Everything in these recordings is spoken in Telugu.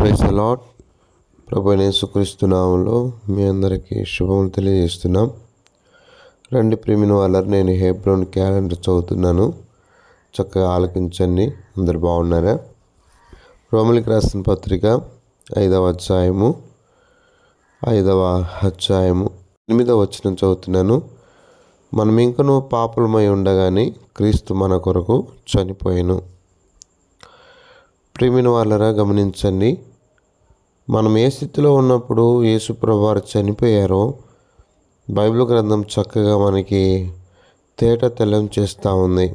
ప్రైస్ అలాట్ ప్రభు నేసుక్రీస్తునామంలో మీ అందరికీ శుభములు తెలియజేస్తున్నాం రండి ప్రేమిన వాళ్ళని నేను హేబ్రోన్ క్యాలెండర్ చదువుతున్నాను చక్కగా ఆలకించండి అందరు బాగున్నారా రోమలికి రాసిన పత్రిక ఐదవ అధ్యాయము ఐదవ అధ్యాయము ఎనిమిదవ వచ్చిన చదువుతున్నాను మనం ఇంకనూ పాపలమై ఉండగానే క్రీస్తు మన కొరకు చనిపోయాను ప్రేమిన వాళ్ళరా గమనించండి మనం ఏ స్థితిలో ఉన్నప్పుడు యేసుప్రభు వారు చనిపోయారో బైబిల్ గ్రంథం చక్కగా మనకి తేట తెల్లం చేస్తూ ఉంది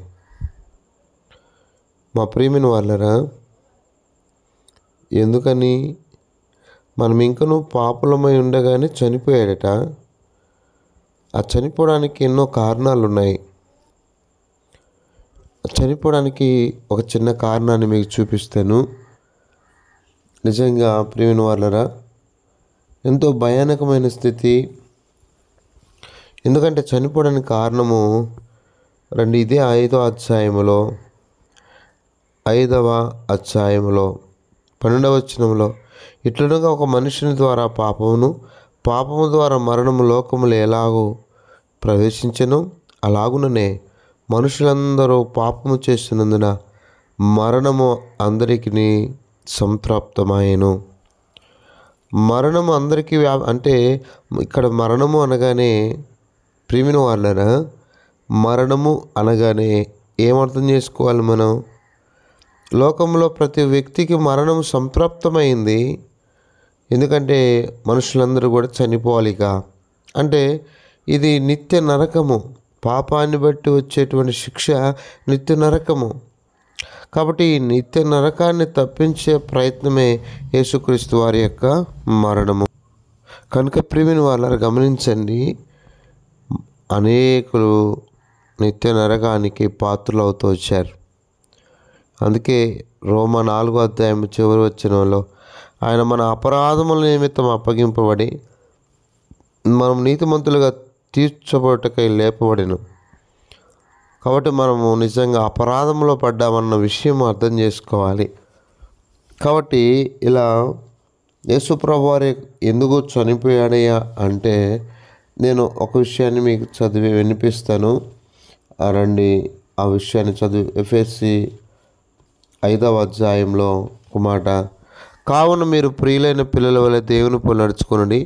మా ప్రియమిన వాళ్ళరా ఎందుకని మనం ఇంకనూ పాపులమై ఉండగానే చనిపోయాడట ఆ చనిపోవడానికి ఎన్నో కారణాలు ఉన్నాయి చనిపోవడానికి ఒక చిన్న కారణాన్ని మీకు చూపిస్తాను నిజంగా ప్రియమైన వాళ్ళరా ఎంతో భయానకమైన స్థితి ఎందుకంటే చనిపోవడానికి కారణము రండి ఇదే ఐదో అధ్యాయములో ఐదవ అధ్యాయములో పన్నెండవ వచనంలో ఇట్లనగా ఒక మనుషుని ద్వారా పాపమును పాపము ద్వారా మరణము లోకములు ఎలాగో ప్రవేశించను అలాగుననే మనుషులందరూ పాపము చేస్తున్నందున మరణము అందరికీ సంప్రాప్తమాయను మరణం అందరికీ వ్యా అంటే ఇక్కడ మరణము అనగానే ప్రేమిన వాళ్ళనా మరణము అనగానే ఏమర్థం చేసుకోవాలి మనం లోకంలో ప్రతి వ్యక్తికి మరణం సంప్రాప్తమైంది ఎందుకంటే మనుషులందరూ కూడా చనిపోవాలిక అంటే ఇది నిత్య నరకము పాపాన్ని బట్టి వచ్చేటువంటి శిక్ష నిత్య నరకము కాబట్టి ఈ నిత్య నరకాన్ని తప్పించే ప్రయత్నమే యేసుక్రీస్తు వారి యొక్క మరణము కనుక ప్రివిని వాళ్ళని గమనించండి అనేకులు నిత్య నరకానికి పాత్రలు అవుతూ వచ్చారు అందుకే రోమ నాలుగో అధ్యాయం చివరి వాళ్ళు ఆయన మన అపరాధముల నిమిత్తం అప్పగింపబడి మనం నీతిమంతులుగా తీర్చబడటకై లేపబడిను కాబట్టి మనము నిజంగా అపరాధంలో పడ్డామన్న విషయం అర్థం చేసుకోవాలి కాబట్టి ఇలా యేసుప్రభు వారి ఎందుకు చనిపోయాడయ్యా అంటే నేను ఒక విషయాన్ని మీకు చదివి వినిపిస్తాను రండి ఆ విషయాన్ని చదివి ఎఫ్ఎస్సి ఐదవ అధ్యాయంలో ఒక మాట కావున మీరు ప్రియులైన పిల్లల వల్ల దేవుని పోలు నడుచుకునండి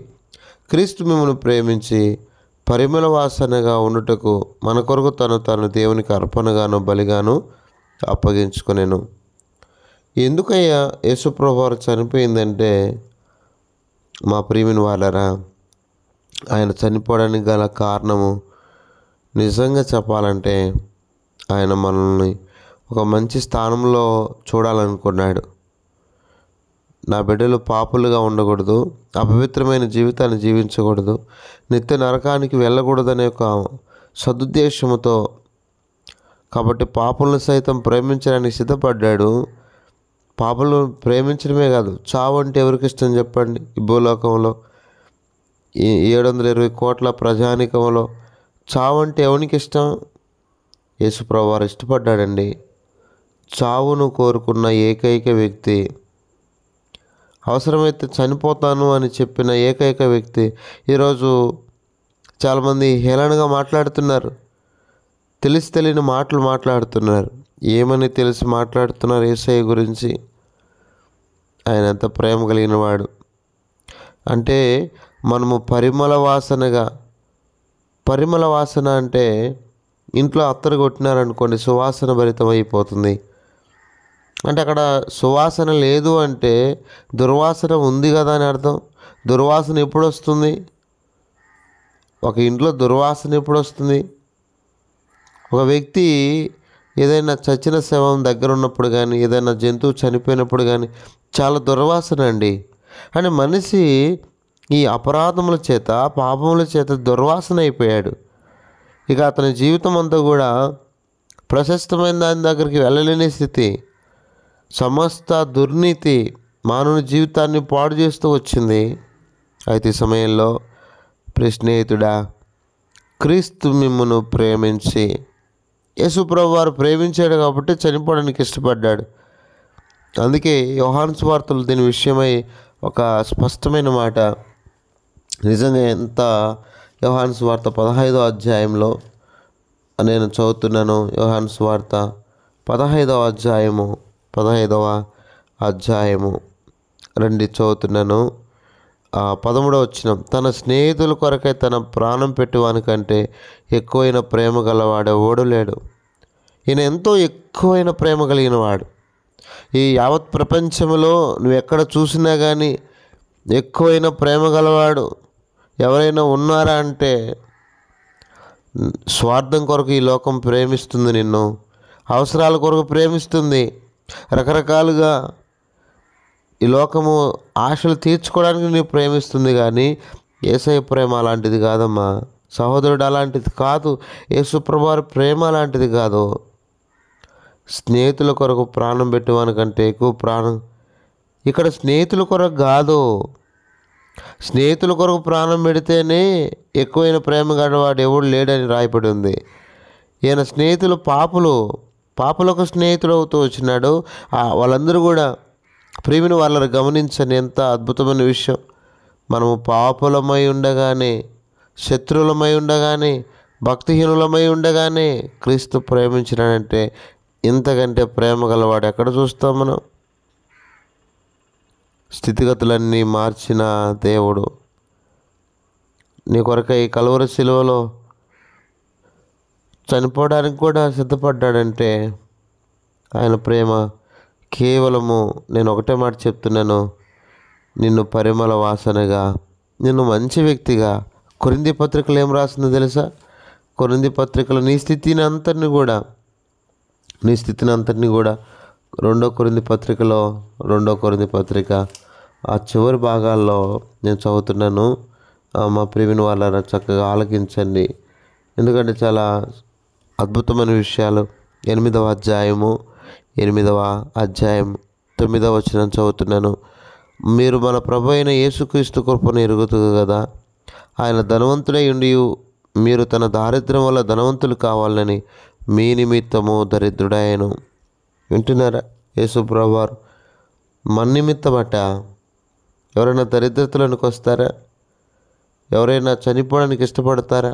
క్రీస్తు మిమ్మల్ని ప్రేమించి పరిమళ వాసనగా ఉండుటకు మన కొరకు తను తను దేవునికి అర్పణగాను బలిగాను అప్పగించుకునేను ఎందుకయ్యా యేసుప్రభువారు చనిపోయిందంటే మా ప్రియమిని వాళ్ళరా ఆయన చనిపోవడానికి గల కారణము నిజంగా చెప్పాలంటే ఆయన మనల్ని ఒక మంచి స్థానంలో చూడాలనుకున్నాడు నా బిడ్డలు పాపులుగా ఉండకూడదు అపవిత్రమైన జీవితాన్ని జీవించకూడదు నిత్య నరకానికి వెళ్ళకూడదనే ఒక సదుద్దేశముతో కాబట్టి పాపులను సైతం ప్రేమించడానికి సిద్ధపడ్డాడు పాపలను ప్రేమించడమే కాదు చావు అంటే ఎవరికి ఇష్టం చెప్పండి ఈ భూలోకంలో ఏడు వందల ఇరవై కోట్ల ప్రజానికంలో చావు అంటే ఎవరికి ఇష్టం యేసుప్రభు వారు ఇష్టపడ్డాడండి చావును కోరుకున్న ఏకైక వ్యక్తి అవసరమైతే చనిపోతాను అని చెప్పిన ఏకైక వ్యక్తి ఈరోజు చాలామంది హేళనగా మాట్లాడుతున్నారు తెలిసి తెలియని మాటలు మాట్లాడుతున్నారు ఏమని తెలిసి మాట్లాడుతున్నారు ఏసఐ గురించి ఆయన ఎంత ప్రేమ కలిగిన వాడు అంటే మనము పరిమళ వాసనగా పరిమళ వాసన అంటే ఇంట్లో అత్తరు కొట్టినారనుకోండి సువాసన భరితం అయిపోతుంది అంటే అక్కడ సువాసన లేదు అంటే దుర్వాసన ఉంది కదా అని అర్థం దుర్వాసన ఎప్పుడు వస్తుంది ఒక ఇంట్లో దుర్వాసన ఎప్పుడు వస్తుంది ఒక వ్యక్తి ఏదైనా చచ్చిన శవం దగ్గర ఉన్నప్పుడు కానీ ఏదైనా జంతువు చనిపోయినప్పుడు కానీ చాలా దుర్వాసన అండి అంటే మనిషి ఈ అపరాధముల చేత పాపముల చేత దుర్వాసన అయిపోయాడు ఇక అతని జీవితం అంతా కూడా ప్రశస్తమైన దాని దగ్గరికి వెళ్ళలేని స్థితి సమస్త దుర్నీతి మానవుని జీవితాన్ని పాడు చేస్తూ వచ్చింది అయితే సమయంలో స్నేహితుడా క్రీస్తు మిమ్మను ప్రేమించి యేసుప్రభు వారు ప్రేమించాడు కాబట్టి చనిపోవడానికి ఇష్టపడ్డాడు అందుకే యోహాన్స్ వార్తలు దీని విషయమై ఒక స్పష్టమైన మాట నిజంగా ఎంత యోహాన్స్ వార్త పదహైదో అధ్యాయంలో నేను చదువుతున్నాను యోహాన్స్ వార్త పదహైదవ అధ్యాయము పదహైదవ అధ్యాయము రండి చదువుతున్నాను పదమూడవ వచ్చిన తన స్నేహితుల కొరకై తన ప్రాణం పెట్టువానికంటే ఎక్కువైన ప్రేమ ఓడు లేడు ఈయన ఎంతో ఎక్కువైన ప్రేమ కలిగినవాడు ఈ యావత్ ప్రపంచంలో నువ్వు ఎక్కడ చూసినా కానీ ఎక్కువైన ప్రేమ గలవాడు ఎవరైనా ఉన్నారా అంటే స్వార్థం కొరకు ఈ లోకం ప్రేమిస్తుంది నిన్ను అవసరాల కొరకు ప్రేమిస్తుంది రకరకాలుగా ఈ లోకము ఆశలు తీర్చుకోవడానికి నేను ప్రేమిస్తుంది కానీ ఏసై ప్రేమ అలాంటిది కాదమ్మా సహోదరుడు అలాంటిది కాదు యేసుప్రభారి ప్రేమ అలాంటిది కాదు స్నేహితుల కొరకు ప్రాణం పెట్టేవాని ఎక్కువ ప్రాణం ఇక్కడ స్నేహితుల కొరకు కాదు స్నేహితుల కొరకు ప్రాణం పెడితేనే ఎక్కువైన ప్రేమ గడవాడు ఎవడు లేడని రాయబడి ఉంది ఈయన స్నేహితులు పాపులు పాపలకు స్నేహితుడు అవుతూ వచ్చినాడు వాళ్ళందరూ కూడా ప్రేమిని వాళ్ళని గమనించని ఎంత అద్భుతమైన విషయం మనము పాపులమై ఉండగానే శత్రువులమై ఉండగానే భక్తిహీనులమై ఉండగానే క్రీస్తు ప్రేమించినాడంటే ఇంతకంటే ప్రేమ గలవాడు ఎక్కడ చూస్తాం మనం స్థితిగతులన్నీ మార్చిన దేవుడు నీ కొరకై ఈ కలువరి శిలువలో చనిపోవడానికి కూడా సిద్ధపడ్డాడంటే ఆయన ప్రేమ కేవలము నేను ఒకటే మాట చెప్తున్నాను నిన్ను పరిమళ వాసనగా నిన్ను మంచి వ్యక్తిగా కొరింది పత్రికలు ఏం రాసిందో తెలుసా కొరింది పత్రికలు నీ స్థితిని అంతటిని కూడా నీ స్థితిని అంతటిని కూడా రెండో కొరింది పత్రికలో రెండో కొరింది పత్రిక ఆ చివరి భాగాల్లో నేను చదువుతున్నాను మా ప్రేమిని వాళ్ళ చక్కగా ఆలకించండి ఎందుకంటే చాలా అద్భుతమైన విషయాలు ఎనిమిదవ అధ్యాయము ఎనిమిదవ అధ్యాయం తొమ్మిదవ వచనం చదువుతున్నాను మీరు మన ప్రభు అయిన యేసుక్రీస్తు కృపను ఎరుగుతుంది కదా ఆయన ధనవంతుడై ఉండి మీరు తన దారిద్ర్యం వల్ల ధనవంతులు కావాలని మీ నిమిత్తము దరిద్రుడాయను వింటున్నారా యేసు ప్రభువారు మన నిమిత్తం అట ఎవరైనా దరిద్రతలోనికి వస్తారా ఎవరైనా చనిపోవడానికి ఇష్టపడతారా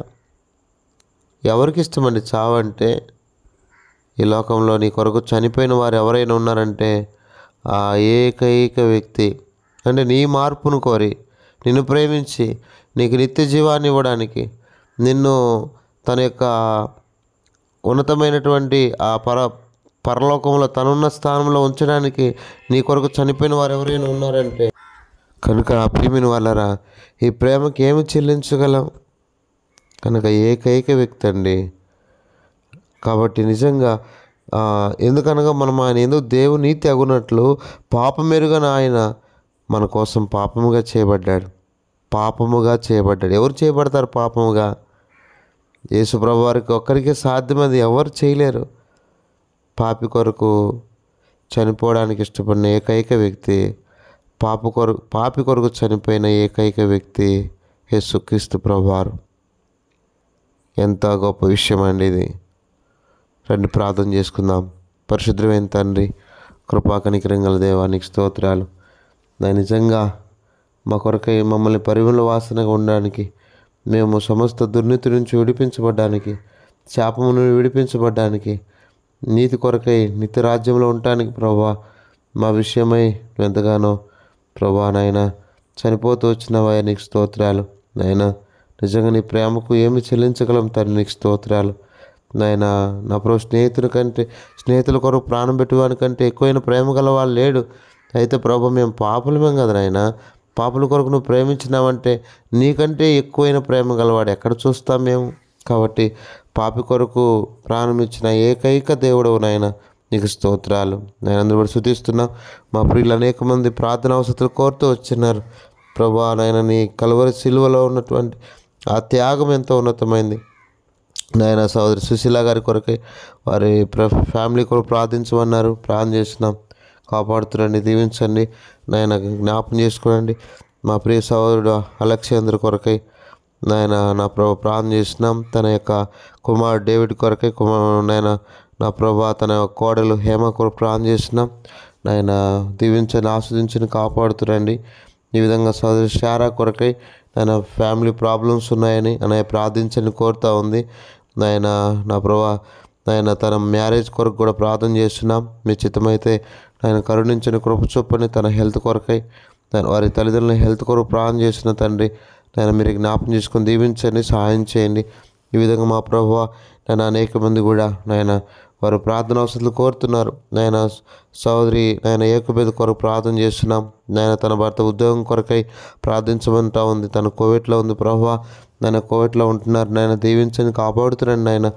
ఎవరికి ఇష్టమండి చావంటే ఈ లోకంలో నీ కొరకు చనిపోయిన వారు ఎవరైనా ఉన్నారంటే ఆ ఏకైక వ్యక్తి అంటే నీ మార్పును కోరి నిన్ను ప్రేమించి నీకు నిత్య జీవాన్ని ఇవ్వడానికి నిన్ను తన యొక్క ఉన్నతమైనటువంటి ఆ పర పరలోకంలో తనున్న స్థానంలో ఉంచడానికి నీ కొరకు చనిపోయిన వారు ఎవరైనా ఉన్నారంటే కనుక ఆ ప్రేమిని వాళ్ళరా ఈ ప్రేమకి ఏమి చెల్లించగలం కనుక ఏకైక వ్యక్తి అండి కాబట్టి నిజంగా ఎందుకనగా మనం ఆయన ఏదో దేవుని తెగునట్లు పాపమెరుగని ఆయన మన కోసం పాపముగా చేయబడ్డాడు పాపముగా చేయబడ్డాడు ఎవరు చేయబడతారు పాపముగా యేసుప్రభు వారికి ఒక్కరికే సాధ్యం అది ఎవరు చేయలేరు పాపి కొరకు చనిపోవడానికి ఇష్టపడిన ఏకైక వ్యక్తి పాప కొరకు పాపి కొరకు చనిపోయిన ఏకైక వ్యక్తి యేసుక్రీస్తు వారు ఎంత గొప్ప విషయం అండి ఇది రండి ప్రార్థన చేసుకుందాం పరిశుద్ధమైన తండ్రి కృపా కనికరంగల దేవానికి స్తోత్రాలు దాని నిజంగా మా కొరకై మమ్మల్ని పరిమళ వాసనగా ఉండడానికి మేము సమస్త దుర్నీతి నుంచి విడిపించబడ్డానికి చేపమును విడిపించబడ్డానికి నీతి కొరకై నిత్య రాజ్యంలో ఉండటానికి ప్రభా మా విషయమై ఎంతగానో ప్రభా నాయన చనిపోతూ వచ్చిన వాయనికి స్తోత్రాలు నాయనా నిజంగా నీ ప్రేమకు ఏమి చెల్లించగలం తండ్రి నీకు స్తోత్రాలు నాయన నా ప్రభు స్నేహితుని కంటే స్నేహితుల కొరకు ప్రాణం పెట్టేవాని కంటే ఎక్కువైన ప్రేమ గలవాళ్ళు లేడు అయితే ప్రభు మేము పాపలమేం కదా నాయన పాపల కొరకు నువ్వు ప్రేమించినావంటే నీకంటే ఎక్కువైన ప్రేమ గలవాడు ఎక్కడ చూస్తాం మేము కాబట్టి పాపి కొరకు ప్రాణం ఇచ్చిన ఏకైక దేవుడవు నాయన నీకు స్తోత్రాలు నేను అందరూ కూడా శుతిస్తున్నా మా ప్రియులు అనేక మంది ప్రార్థన అవసరాలు కోరుతూ వచ్చినారు ప్రభా నాయన నీ కలువరి సిలువలో ఉన్నటువంటి ఆ త్యాగం ఎంతో ఉన్నతమైంది నాయన సోదరి సుశీల గారి కొరకై వారి ఫ్యామిలీ కొరకు ప్రార్థించమన్నారు ప్రార్థన చేస్తున్నాం కాపాడుతురండి దీవించండి నాయన జ్ఞాపం చేసుకోండి మా ప్రియ సోదరుడు అలెక్సేంద్ర కొరకై నాయన నా ప్రభు ప్రార్థన చేసినాం తన యొక్క కుమారుడు డేవిడ్ కొరకై కుమార్ నాయన నా ప్రభా తన కోడలు హేమ కొరకు ప్రార్థన చేసినాం నాయన దీవించని ఆస్వాదించని కాపాడుతురండి ఈ విధంగా సోదరి శారా కొరకై ఆయన ఫ్యామిలీ ప్రాబ్లమ్స్ ఉన్నాయని ఆయన ప్రార్థించని కోరుతా ఉంది ఆయన నా ప్రభా ఆయన తన మ్యారేజ్ కొరకు కూడా ప్రార్థన చేస్తున్నాం మీ చిత్తమైతే ఆయన కరుణించిన కృప చొప్పని తన హెల్త్ కొరకై వారి తల్లిదండ్రుల హెల్త్ కొరకు ప్రార్థన చేసిన తండ్రి నేను మీరు జ్ఞాపం చేసుకొని దీవించండి సహాయం చేయండి ఈ విధంగా మా ప్రభు నేను అనేక మంది కూడా నాయన వారు ప్రార్థన అవసరాలు కోరుతున్నారు నాయన సోదరి నాయన ఏకబేద కొరకు ప్రార్థన చేస్తున్నాం నాయన తన భర్త ఉద్యోగం కొరకై ప్రార్థించమంటా ఉంది తన కోవిడ్లో ఉంది ప్రభావ నాయన కోవిడ్లో ఉంటున్నారు నాయన దీవించండి కాపాడుతున్నాను నాయన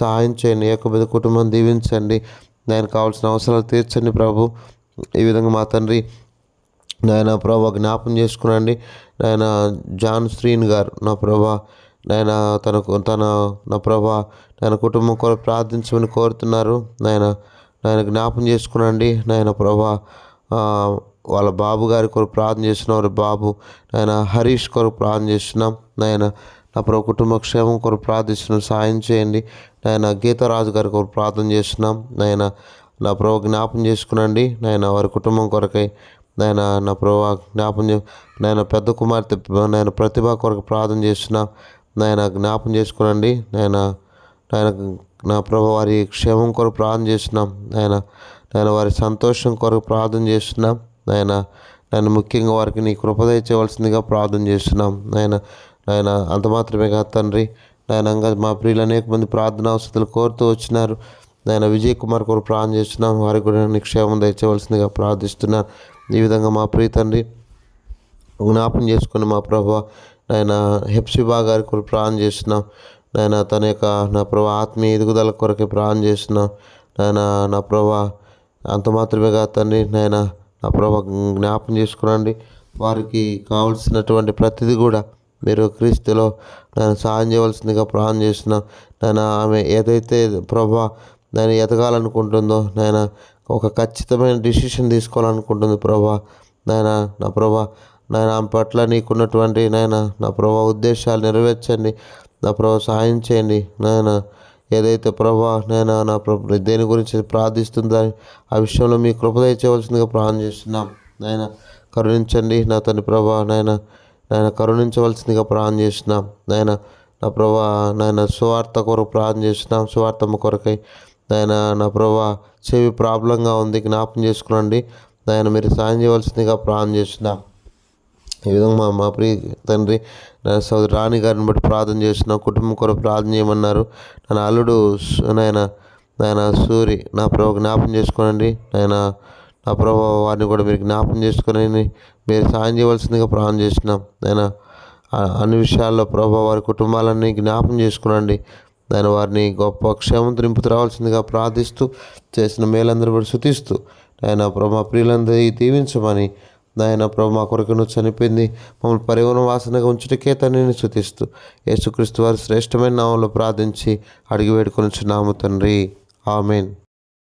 సహాయం చేయండి ఏకబేద కుటుంబం దీవించండి నాయన కావాల్సిన అవసరాలు తీర్చండి ప్రభు ఈ విధంగా మా తండ్రి నాయన ప్రభా జ్ఞాపం చేసుకున్నాండి నాయన జాన్ శ్రీన్ గారు నా ప్రభా నాయన తనకు తన నా ప్రభా నాయన కుటుంబం కొరకు ప్రార్థించమని కోరుతున్నారు నాయన నాయన జ్ఞాపం చేసుకునండి నాయన ప్రభా వాళ్ళ బాబు గారి కొరకు ప్రార్థన చేస్తున్నారు బాబు నాయన హరీష్ కొరకు ప్రార్థన చేస్తున్నాం నాయన నా ప్రభు కుటుంబ క్షేమం కొరకు ప్రార్థిస్తున్నాం సాయం చేయండి నాయన గీతరాజు గారి కొరకు ప్రార్థన చేస్తున్నాం నాయన నా ప్రభు జ్ఞాపం చేసుకునండి నాయన వారి కుటుంబం కొరకై నాయన నా ప్రభా జ్ఞాపం నేను పెద్ద కుమార్తె నేను ప్రతిభ కొరకు ప్రార్థన చేస్తున్నాం నాయన జ్ఞాపం చేసుకునండి నాయన నాయన నా ప్రభు వారి క్షేమం కొరకు ప్రార్థన చేస్తున్నాం నాయన నాయన వారి సంతోషం కొరకు ప్రార్థన చేస్తున్నాం నాయన నన్ను ముఖ్యంగా వారికి నీ కృపద ఇచ్చేవలసిందిగా ప్రార్థన చేస్తున్నాం నాయన నాయన అంత మాత్రమే కాదు తండ్రి నాయనంగా మా ప్రియులు అనేక మంది ప్రార్థన అవసరాలు కోరుతూ వచ్చినారు నాయన విజయ్ కుమార్ కొరకు ప్రార్థన చేస్తున్నాం వారికి కూడా క్షేమం దయచేవలసిందిగా ప్రార్థిస్తున్నాను ఈ విధంగా మా ప్రియ తండ్రి జ్ఞాపం చేసుకుని మా ప్రభు నాయన హెప్సిబా గారి కొరకు ప్రాణం చేస్తున్నాం నాయన తన యొక్క నా ప్రభా ఆత్మీయ ఎదుగుదల కొరకే ప్రాణం చేస్తున్నాం నాయన నా ప్రభా అంత మాత్రమే కాదు తండ్రి నాయన నా ప్రభా జ్ఞాపం చేసుకురండి వారికి కావలసినటువంటి ప్రతిదీ కూడా మీరు క్రీస్తులో నేను సహాయం చేయవలసిందిగా ప్రాణం చేసిన నేను ఆమె ఏదైతే ప్రభా నేను ఎదగాలనుకుంటుందో నేను ఒక ఖచ్చితమైన డిసిషన్ తీసుకోవాలనుకుంటుంది ప్రభా నాయన నా ప్రభా నాయన ఆమె పట్ల నీకున్నటువంటి నాయన నా ప్రభా ఉద్దేశాలు నెరవేర్చండి నా ప్రభా సహాయం చేయండి నాయన ఏదైతే ప్రభా నేను నా ప్రభు దేని గురించి ప్రార్థిస్తుందా ఆ విషయంలో మీ కృపద చేయవలసిందిగా ప్రార్థన చేస్తున్నాం నాయన కరుణించండి నా తన ప్రభా నాయన నాయన కరుణించవలసిందిగా ప్రార్థన చేస్తున్నాం నాయన నా ప్రభా నాయన సువార్త కొరకు ప్రార్థన చేస్తున్నాం సువార్తమ్మ కొరకై నాయన నా ప్రభా చెవి ప్రాబ్లంగా ఉంది జ్ఞాపం చేసుకునండి నాయన మీరు సాయం చేయవలసిందిగా ప్రార్థన చేస్తున్నాం ఈ విధంగా మా మా ప్రియ తండ్రి నా సోదరు రాణి గారిని బట్టి ప్రార్థన చేస్తున్నా కుటుంబం కొరకు ప్రార్థన చేయమన్నారు నా అల్లుడు నాయన నాయన సూరి నా ప్రభు జ్ఞాపం చేసుకోనండి నాయన నా ప్రభు వారిని కూడా మీరు జ్ఞాపం చేసుకుని మీరు సాయం చేయవలసిందిగా ప్రార్థన చేస్తున్నాం నాయన అన్ని విషయాల్లో ప్రభు వారి కుటుంబాలన్నీ జ్ఞాపం చేసుకునండి దాని వారిని గొప్ప క్షేమం త్రింపు రావాల్సిందిగా ప్రార్థిస్తూ చేసిన మేలందరూ కూడా శుతిస్తూ ఆయన ప్రభు ప్రియులందరినీ దీవించమని నాయన ప్రభు మా కొరకు నువ్వు చనిపోయింది మమ్మల్ని పరిగణ వాసనగా ఉంచుటకే తండ్రిని శృతిస్తూ యేసుక్రీస్తు వారి శ్రేష్టమైన నామంలో ప్రార్థించి అడిగి వేడుకొని చున్నాము తండ్రి ఆమెన్